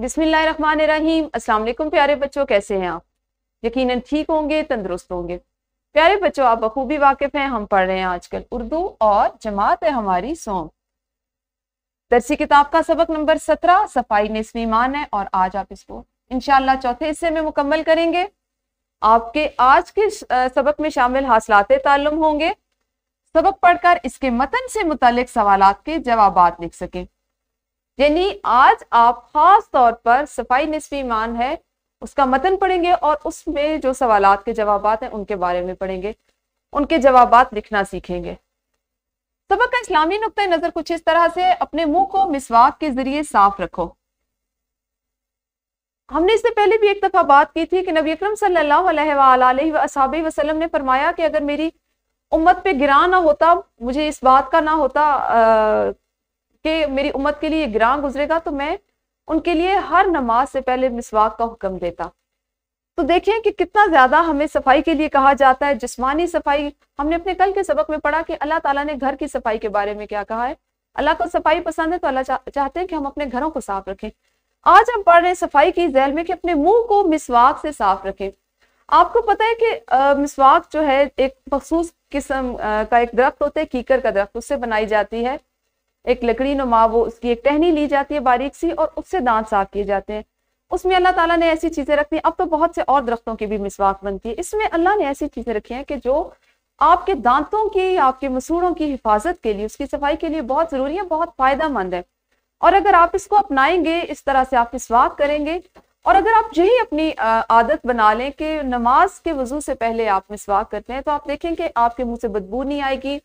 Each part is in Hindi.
बिसमीम अस्सलाम प्यारे बच्चों कैसे हैं आप यकीनन ठीक होंगे तंदुरुस्त होंगे प्यारे बच्चों आप बखूबी वाकिफ हैं हम पढ़ रहे हैं आजकल उर्दू और जमात है हमारी सोम दरसी किताब का सबक नंबर सत्रह सफाई में है और आज आप इसको इनशाला चौथे हिस्से में मुकम्मल करेंगे आपके आज के सबक में शामिल हासिलात ताल्लुम होंगे सबक पढ़कर इसके मतन से मुतल सवाल के जवाब लिख सकें यानी आज आप खास तौर पर सफाई निसफी मान है उसका मतन पढ़ेंगे और उसमें जो सवाल के जवाब हैं उनके बारे में पढ़ेंगे उनके जवाब लिखना सीखेंगे सबक का इस्लामी नुक़ नज़र कुछ इस तरह से अपने मुंह को मिसवाक के जरिए साफ रखो हमने इससे पहले भी एक दफ़ा बात की थी कि नबी अक्रम सब वसलम ने फरमाया कि अगर मेरी उम्मत पे गिरा ना होता मुझे इस बात का ना होता आ, कि मेरी उम्मत के लिए ग्रां गुजरेगा तो मैं उनके लिए हर नमाज से पहले मिसवाक का हुक्म देता तो देखें कि कितना ज़्यादा हमें सफाई के लिए कहा जाता है जिस्मानी सफाई हमने अपने कल के सबक में पढ़ा कि अल्लाह ताला ने घर की सफाई के बारे में क्या कहा है अल्लाह को सफाई पसंद है तो अल्लाह चाहते हैं कि हम अपने घरों को साफ रखें आज हम पढ़ रहे हैं सफाई की जैल में कि अपने मुंह को मिसवाक से साफ रखें आपको पता है कि मिसवाक जो है एक मखसूस किस्म का एक दरख्त होता है कीकर का दरख्त उससे बनाई जाती है एक लकड़ी नुमा वो उसकी एक टहनी ली जाती है बारीक सी और उससे दांत साफ किए जाते हैं उसमें अल्लाह ताला ने ऐसी चीज़ें रखी हैं अब तो बहुत से और दरख्तों की भी मिसवाक बनती है इसमें अल्लाह ने ऐसी चीज़ें रखी हैं कि जो आपके दांतों की आपके मसूड़ों की हिफाजत के लिए उसकी सफाई के लिए बहुत ज़रूरी है बहुत फ़ायदा मंद है और अगर आप इसको अपनाएंगे इस तरह से आप मिसवाक करेंगे और अगर आप यही अपनी आदत बना लें कि नमाज के वजू से पहले आप मिसवाक करते हैं तो आप देखेंगे आपके मुंह से बदबू नहीं आएगी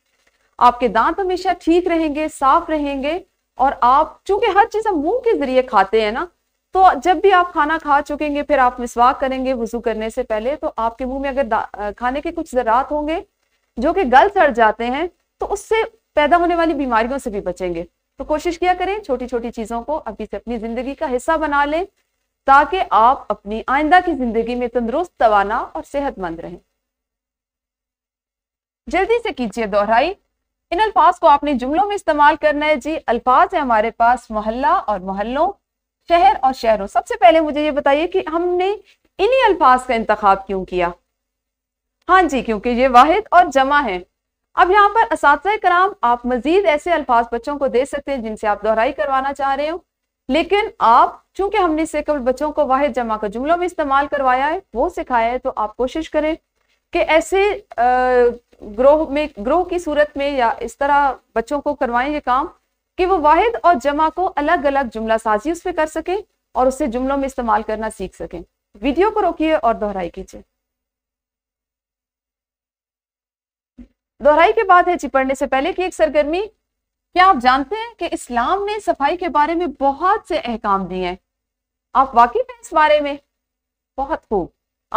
आपके दांत हमेशा ठीक रहेंगे साफ रहेंगे और आप चूंकि हर चीज हम मुंह के जरिए खाते हैं ना तो जब भी आप खाना खा चुकेंगे फिर आप मिसवाक करेंगे वजू करने से पहले तो आपके मुंह में अगर खाने के कुछ जरात होंगे जो कि गल सड़ जाते हैं तो उससे पैदा होने वाली बीमारियों से भी बचेंगे तो कोशिश किया करें छोटी छोटी चीजों को अभी से अपनी जिंदगी का हिस्सा बना लें ताकि आप अपनी आइंदा की जिंदगी में तंदुरुस्त तवाना और सेहतमंद रहें जल्दी से कीजिए दोहराई इन अल्फाज को आपने जुमलों में इस्तेमाल करना है जी अल्फाज है हमारे पास मोहल्ला और मोहल्लों शहर और शहरों सबसे पहले मुझे ये बताइए कि हमने इन्हीं अल्फाज का इंतखब क्यों किया हाँ जी क्योंकि ये वाहिद और जमा है अब यहाँ पर इस कराम आप मजीद ऐसे अल्फाज बच्चों को दे सकते हैं जिनसे आप दोहराई करवाना चाह रहे हो लेकिन आप चूंकि हमने से कबल बच्चों को वाहिद जमा का जुमलों में इस्तेमाल करवाया है वो सिखाया है तो आप कोशिश करें कि ऐसे ग्रोह में ग्रोह की सूरत में या इस तरह बच्चों को करवाएं ये काम कि वो वाहिद और जमा को अलग अलग जुमला साजी उस पर कर सकें और उससे जुमलों में इस्तेमाल करना सीख सकें वीडियो को रोकिए और दोहराई कीजिए दोहराई के बाद है जी पढ़ने से पहले की एक सरगर्मी क्या आप जानते हैं कि इस्लाम ने सफाई के बारे में बहुत से अहकाम दिए हैं आप वाकिफ हैं इस बारे में बहुत खूब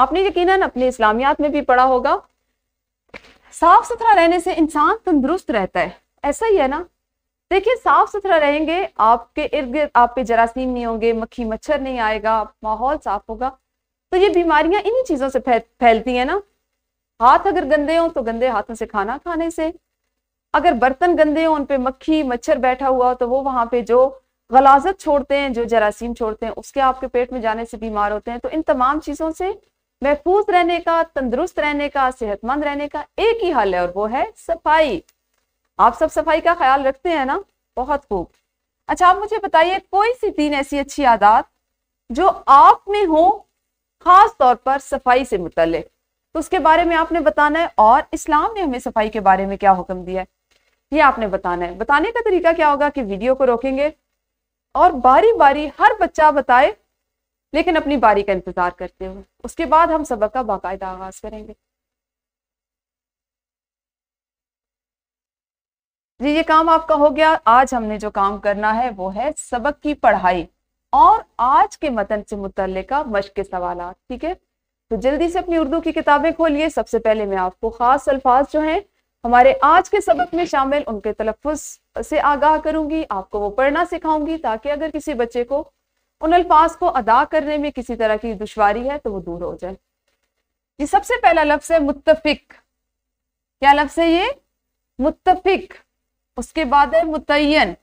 आपने यकीनन अपने इस्लामियात में भी पढ़ा होगा साफ सुथरा रहने से इंसान तंदुरुस्त रहता है ऐसा ही है ना देखिए साफ सुथरा रहेंगे आपके इर्द गिर्द आप पे जरासीम नहीं होंगे मक्खी मच्छर नहीं आएगा माहौल साफ होगा तो ये बीमारियां इन्हीं चीज़ों से फैल फैलती हैं ना हाथ अगर गंदे हों तो गंदे हाथों से खाना खाने से अगर बर्तन गंदे हों उन पर मक्खी मच्छर बैठा हुआ तो वो वहां पे जो गलाजत छोड़ते हैं जो जरासीम छोड़ते हैं उसके आपके पेट में जाने से बीमार होते हैं तो इन तमाम चीज़ों से महफूज रहने का तंदुरुस्त रहने का सेहतमंद रहने का एक ही हल है और वो है सफाई आप सब सफाई का ख्याल रखते हैं ना बहुत खूब अच्छा आप मुझे बताइए कोई सी तीन ऐसी अच्छी आदत जो आप में हो खास तौर पर सफाई से मुतल तो उसके बारे में आपने बताना है और इस्लाम ने हमें सफाई के बारे में क्या हुक्म दिया है ये आपने बताना है बताने का तरीका क्या होगा कि वीडियो को रोकेंगे और बारी बारी हर बच्चा बताए लेकिन अपनी बारी का इंतज़ार करते हुए उसके बाद हम सबक का बाकायदा आगाज़ करेंगे जी ये काम आपका हो गया आज हमने जो काम करना है वो है सबक की पढ़ाई और आज के मतन से मुतल मश के सवाल ठीक है तो जल्दी से अपनी उर्दू की किताबें खोलिए सबसे पहले मैं आपको ख़ास अल्फाज जो हैं हमारे आज के सबक में शामिल उनके तलफ़ से आगाह करूंगी आपको वो पढ़ना सिखाऊंगी ताकि अगर किसी बच्चे को उन अल्फाज को अदा करने में किसी तरह की दुशारी है तो वो दूर हो जाए ये सबसे पहला लफ्ज है मुतफिक क्या लफ्ज है ये मुतफिक उसके बाद है मुतयन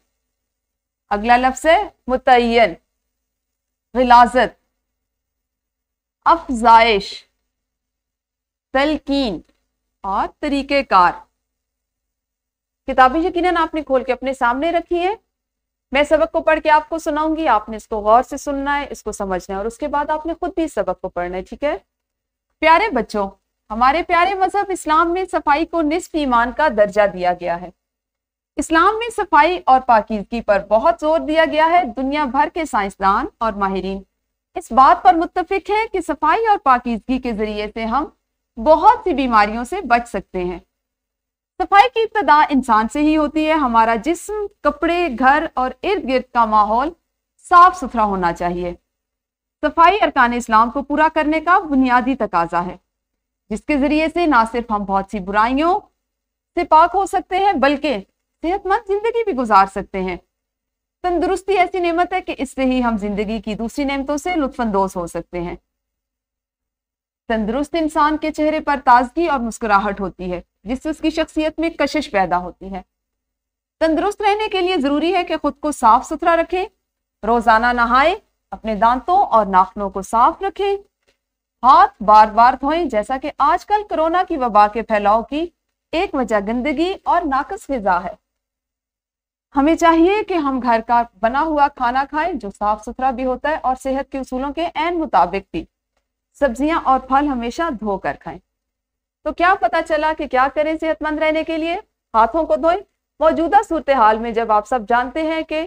अगला लफ्ज है मुतयन गिलाजत अफजाइश तलकीन और तरीक़ेकार किताबें यकीनन आपने खोल के अपने सामने रखी हैं मैं सबक को पढ़ के आपको सुनाऊंगी आपने इसको गौर से सुनना है इसको समझना है और उसके बाद आपने खुद भी सबक को पढ़ना है ठीक है प्यारे बच्चों हमारे प्यारे मजहब इस्लाम में सफाई को निसफ ईमान का दर्जा दिया गया है इस्लाम में सफाई और पाकिदगी पर बहुत जोर दिया गया है दुनिया भर के साइंसदान और माहरीन इस बात पर मुतफिक है कि सफाई और पाकिदगी के जरिए से हम बहुत सी बीमारियों से बच सकते हैं सफाई की इब्तदा इंसान से ही होती है हमारा जिस्म कपड़े घर और इर्द गिर्द का माहौल साफ सुथरा होना चाहिए सफाई अरकान इस्लाम को पूरा करने का बुनियादी तकाजा है जिसके ज़रिए से ना सिर्फ हम बहुत सी बुराइयों से पाक हो सकते हैं बल्कि सेहतमंद ज़िंदगी भी गुजार सकते हैं तंदुरुस्ती ऐसी नेमत है कि इससे ही हम जिंदगी की दूसरी नेमतों से लुत्फानंदोज हो सकते हैं तंदुरुस्त इंसान के चेहरे पर ताजगी और मुस्कुराहट होती है जिससे उसकी शख्सियत में कशिश पैदा होती है तंदुरुस्त रहने के लिए ज़रूरी है कि खुद को साफ सुथरा रखें रोज़ाना नहाए अपने दांतों और नाखनों को साफ रखें हाथ बार बार धोएं जैसा कि आजकल कोरोना की वबा के फैलाव की एक वजह गंदगी और नाकस फिजा है हमें चाहिए कि हम घर का बना हुआ खाना खाएं जो साफ सुथरा भी होता है और सेहत के उसूलों के एन मुताबिक भी सब्जियां और फल हमेशा धोकर खाएं तो क्या पता चला कि क्या करें सेहतमंद रहने के लिए हाथों को धोएं मौजूदा सूरत हाल में जब आप सब जानते हैं कि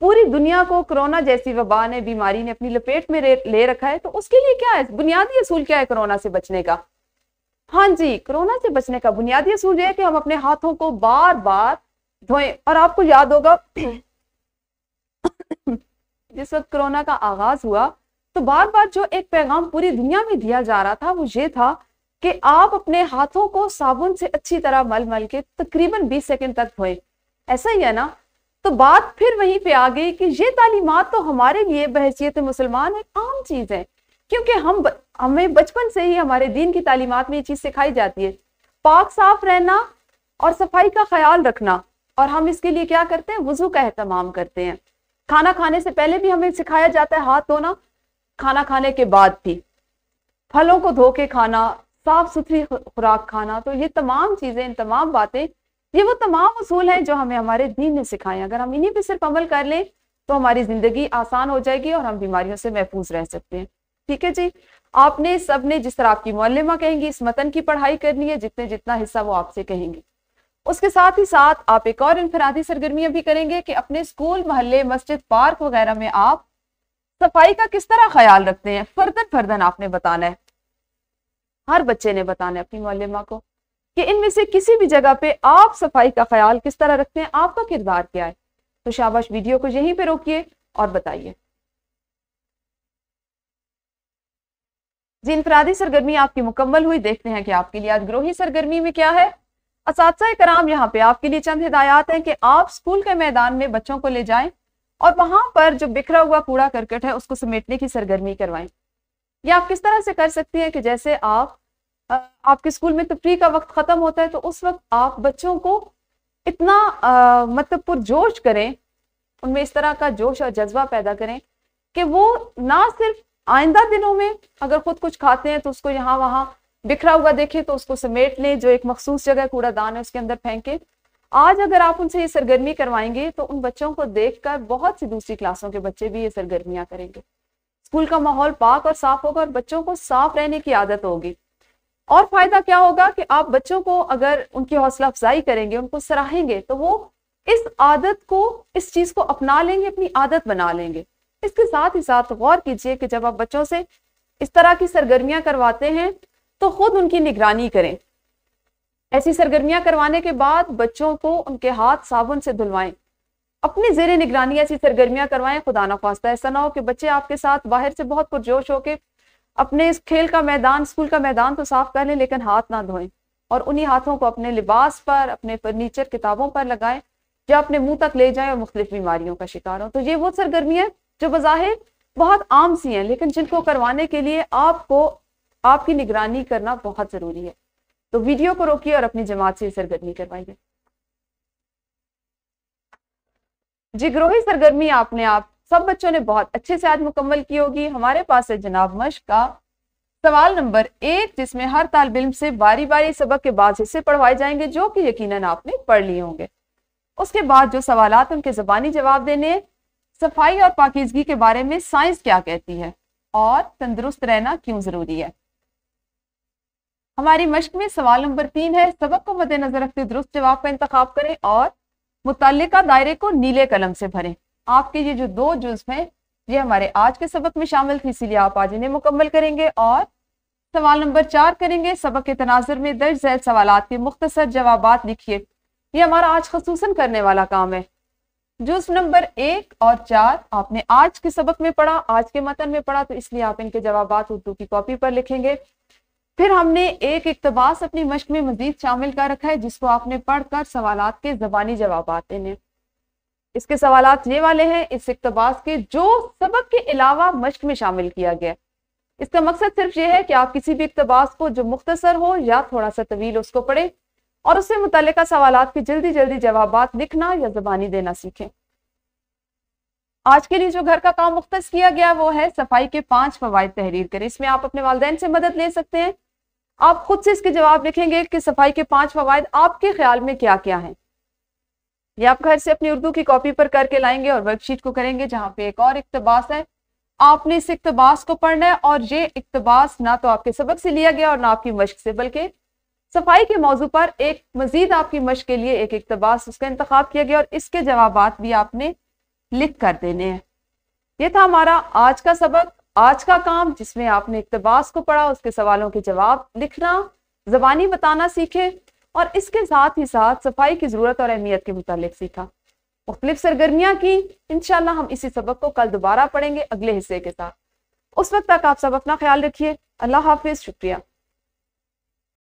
पूरी दुनिया को कोरोना जैसी वबा ने बीमारी ने अपनी लपेट में ले रखा है तो उसके लिए क्या है बुनियादी असूल क्या है कोरोना से बचने का हाँ जी कोरोना से बचने का बुनियादी असूल यह है कि हम अपने हाथों को बार बार धोएं और आपको याद होगा जिस वक्त कोरोना का आगाज हुआ तो बार बार जो एक पैगाम पूरी दुनिया में दिया जा रहा था वो ये था कि आप अपने हाथों को साबुन से अच्छी तरह मल मल के तकरीबन 20 सेकंड तक धोए ऐसा ही है ना तो बात फिर वहीं पे आ गई कि ये तालीमत तो हमारे लिए बहसीत मुसलमान एक आम चीज़ है क्योंकि हम हमें बचपन से ही हमारे दीन की तालीमत में ये चीज़ सिखाई जाती है पाक साफ रहना और सफाई का ख्याल रखना और हम इसके लिए क्या करते हैं वजू का अहतमाम करते हैं खाना खाने से पहले भी हमें सिखाया जाता है हाथ धोना खाना खाने के बाद भी फलों को धो के खाना साफ सुथरी खुराक खाना तो ये तमाम चीज़ें इन तमाम बातें ये वो तमाम असूल हैं जो हमें हमारे दीन ने सिखाए अगर हम इन्हीं पे सिर्फ अमल कर लें तो हमारी ज़िंदगी आसान हो जाएगी और हम बीमारियों से महफूज रह सकते हैं ठीक है जी आपने सबने जिस तरह आपकी मौलमा कहेंगी इस मतन की पढ़ाई करनी है जितने जितना हिस्सा वो आपसे कहेंगे उसके साथ ही साथ आप एक और इनफरादी सरगर्मियां भी करेंगे कि अपने स्कूल मोहल्ले मस्जिद पार्क वगैरह में आप सफाई का किस तरह ख्याल रखते हैं फर्दन फर्दन आपने बताना है हर बच्चे ने बताना है अपनी मौलिमा को कि इनमें से किसी भी जगह पे आप सफाई का ख्याल किस तरह रखते हैं आपका किरदार क्या है तो शाबाश वीडियो को यहीं पे रोकिए और बताइए जी इनफरादी सरगर्मी आपकी मुकम्मल हुई देखते हैं कि आपके लिए आज ग्रोही सरगर्मी में क्या है इस कराम यहाँ पे आपके लिए चंद हिदायत है कि आप स्कूल के मैदान में बच्चों को ले जाए और वहां पर जो बिखरा हुआ कूड़ा करकट है उसको समेटने की सरगर्मी करवाएं या आप किस तरह से कर सकती हैं कि जैसे आप आपके स्कूल में तफरी तो का वक्त ख़त्म होता है तो उस वक्त आप बच्चों को इतना आ, मतलब पुरजोश करें उनमें इस तरह का जोश और जज्बा पैदा करें कि वो ना सिर्फ आइंदा दिनों में अगर खुद कुछ खाते हैं तो उसको यहाँ वहाँ बिखरा हुआ देखें तो उसको समेट लें जो एक मखसूस जगह कूड़ादान है उसके अंदर फेंके आज अगर आप उनसे ये सरगर्मी करवाएंगे तो उन बच्चों को देखकर बहुत सी दूसरी क्लासों के बच्चे भी ये सरगर्मियाँ करेंगे स्कूल का माहौल पाक और साफ होगा और बच्चों को साफ रहने की आदत होगी और फायदा क्या होगा कि आप बच्चों को अगर उनकी हौसला अफजाई करेंगे उनको सराहेंगे तो वो इस आदत को इस चीज को अपना लेंगे अपनी आदत बना लेंगे इसके साथ ही साथ गौर कीजिए कि जब आप बच्चों से इस तरह की सरगर्मियां करवाते हैं तो खुद उनकी निगरानी करें ऐसी सरगर्मियां करवाने के बाद बच्चों को उनके हाथ साबुन से धुलवाएं अपने जेर निगरानी ऐसी सरगर्मियां करवाएं खुदा ना खास्ता ऐसा ना हो कि बच्चे आपके साथ बाहर से बहुत पुरजोश होकर अपने इस खेल का मैदान स्कूल का मैदान तो साफ कर लें लेकिन हाथ ना धोएं और उन्हीं हाथों को अपने लिबास पर अपने फर्नीचर किताबों पर लगाएं या अपने मुंह तक ले जाएं और मुख्तलिफ बीमारियों का शिकार हो तो ये वो सरगर्मियाँ जो बज़ाहिर बहुत आम सी हैं लेकिन जिनको करवाने के लिए आपको आपकी निगरानी करना बहुत ज़रूरी है तो वीडियो को रोकिए और अपनी जमात से सरगर्मी करवाइए जिग्रोही सरगर्मी आपने आप सब बच्चों ने बहुत अच्छे से आज मुकम्मल की होगी हमारे पास है जनाब मश का सवाल नंबर एक जिसमें हर तालब इम से बारी बारी सबक के बाद हिस्से पढ़वाए जाएंगे जो कि यकीनन आपने पढ़ लिए होंगे उसके बाद जो सवाल उनके जबानी जवाब देने सफाई और पाकिजगी के बारे में साइंस क्या कहती है और तंदुरुस्त रहना क्यों जरूरी है हमारी मश्क में सवाल नंबर तीन है सबक को मद्देनजर रखते दुरुस्त जवाब का इंतख्या करें और मुतल दायरे को नीले कलम से भरें आपके ये जो दो जुज हैं ये हमारे आज के सबक में शामिल थे इसीलिए आप आज इन्हें मुकम्मल करेंगे और सवाल नंबर चार करेंगे सबक के तनाजर में दर्ज जैल सवाल के मुख्तर जवाब लिखिए ये हमारा आज खसूस करने वाला काम है जुज नंबर एक और चार आपने आज के सबक में पढ़ा आज के मतन में पढ़ा तो इसलिए आप इनके जवाब उर्दू की कॉपी पर लिखेंगे फिर हमने एक इकतबास अपनी मश्क में मजीद शामिल कर रखा है जिसको आपने पढ़कर सवाल के जबानी जवाब आते हैं इसके सवाल ये वाले हैं इस इकतबास के जो सबक के अलावा मश्क में शामिल किया गया इसका मकसद सिर्फ ये है कि आप किसी भी इकतबास को जो मुख्तसर हो या थोड़ा सा तवील उसको पढ़े और उससे मुतल सवाल के जल्दी जल्दी जवाब लिखना या जबानी देना सीखें आज के लिए जो घर का काम मुख्त किया गया वो है सफाई के पांच फवायद तहरीर करें इसमें आप अपने वालदेन से मदद ले सकते हैं आप खुद से इसके जवाब लिखेंगे कि सफाई के पांच फवायद आपके ख्याल में क्या क्या हैं ये आप घर से अपनी उर्दू की कॉपी पर करके लाएंगे और वर्कशीट को करेंगे जहाँ पे एक और इकतबास है आपने इस इकतबास को पढ़ना है और ये इकतबास ना तो आपके सबक से लिया गया और ना आपकी मश्क से बल्कि सफाई के मौजू पर एक मजीद आपकी मश्क के लिए एक इकतबास उसका इंतखब किया गया और इसके जवाब भी आपने लिख कर देने हैं ये था हमारा आज का सबक आज का काम जिसमें आपने इकतबास को पढ़ा उसके सवालों के जवाब लिखना जबानी बताना सीखे और इसके साथ ही साथ सफाई की ज़रूरत और अहमियत के मुतालिक सीखा मुख्तलिफ सरगर्मियाँ की इनशाला हम इसी सबक को कल दोबारा पढ़ेंगे अगले हिस्से के साथ उस वक्त तक आप सब अपना ख्याल रखिए अल्लाह हाफिज़ शुक्रिया